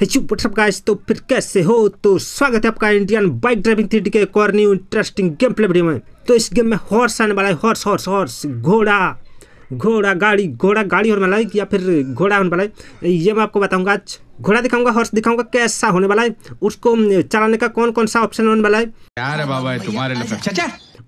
तो फिर कैसे हो तो स्वागत है आपका इंडियन बाइक ड्राइविंग थ्री के एक और new interesting game play video में तो इस गेम में हॉर्स आने वाला है हॉर्स हॉर्स हॉर्स घोड़ा घोड़ा गाड़ी घोड़ा गाड़ी होने वाला है या फिर घोड़ा होने वाला है ये मैं आपको बताऊंगा आज घोड़ा दिखाऊंगा हॉर्स दिखाऊंगा कैसा होने वाला है उसको हम्म, चलाने का कौन कौन सा ऑप्शन होने वाला है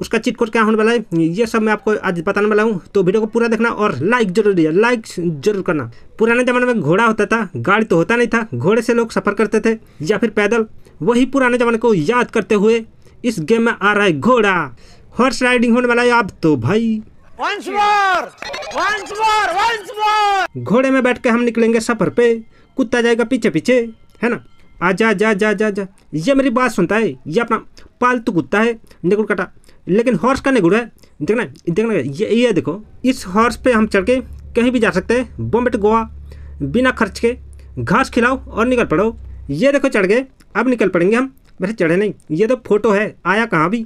उसका चीट कोड क्या होने वाला है ये सब मैं आपको आज बताने वाला हूँ तो वीडियो को पूरा देखना और लाइक जरूर दिया लाइक जरूर करना पुराने ज़माने में घोड़ा होता था गाड़ी तो होता नहीं था घोड़े से लोग सफ़र करते थे या फिर पैदल वही पुराने ज़माने को याद करते हुए इस गेम में आ रहा है घोड़ा हॉर्स राइडिंग होने वाला है अब तो भाई घोड़े में बैठ के हम निकलेंगे सफर पे कुत्ता जाएगा पीछे पीछे है ना आ जा जा जा जा ये मेरी बात सुनता है ये अपना पालतू कुत्ता है निगुड़ कटा लेकिन हॉर्स का निगुड़ है देखना देखना ये ये देखो इस हॉर्स पे हम चढ़ के कहीं भी जा सकते हैं बॉम्बे टू गोवा बिना खर्च के घास खिलाओ और निकल पड़ो ये देखो चढ़ गए अब निकल पड़ेंगे हम वैसे चढ़े नहीं ये तो फोटो है आया कहाँ भी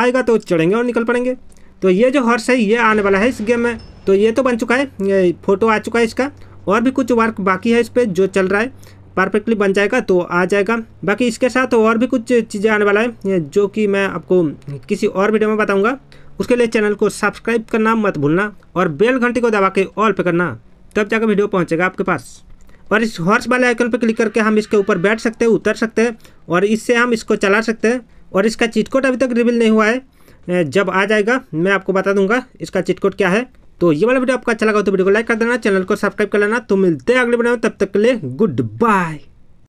आएगा तो चढ़ेंगे और निकल पड़ेंगे तो ये जो हॉर्स है ये आने वाला है इस गेम में तो ये तो बन चुका है फोटो आ चुका है इसका और भी कुछ वर्क बाकी है इस पर जो चल रहा है परफेक्टली बन जाएगा तो आ जाएगा बाकी इसके साथ और भी कुछ चीज़ें आने वाला है जो कि मैं आपको किसी और वीडियो में बताऊँगा उसके लिए चैनल को सब्सक्राइब करना मत भूलना और बेल घंटी को दबा के ऑल पे करना तब जाकर वीडियो पहुंचेगा आपके पास और इस हॉर्स वाले आइकन पर क्लिक करके हम इसके ऊपर बैठ सकते हैं उतर सकते हैं और इससे हम इसको चला सकते हैं और इसका चिटकोट अभी तक रिवील नहीं हुआ है जब आ जाएगा मैं आपको बता दूंगा इसका चिटकोट क्या है तो ये वाला वीडियो आपको अच्छा लगा तो वीडियो को लाइक कर देना चैनल को सब्सक्राइब कर लेना तो मिलते हैं अगले वीडियो में तब तक के लिए गुड बाय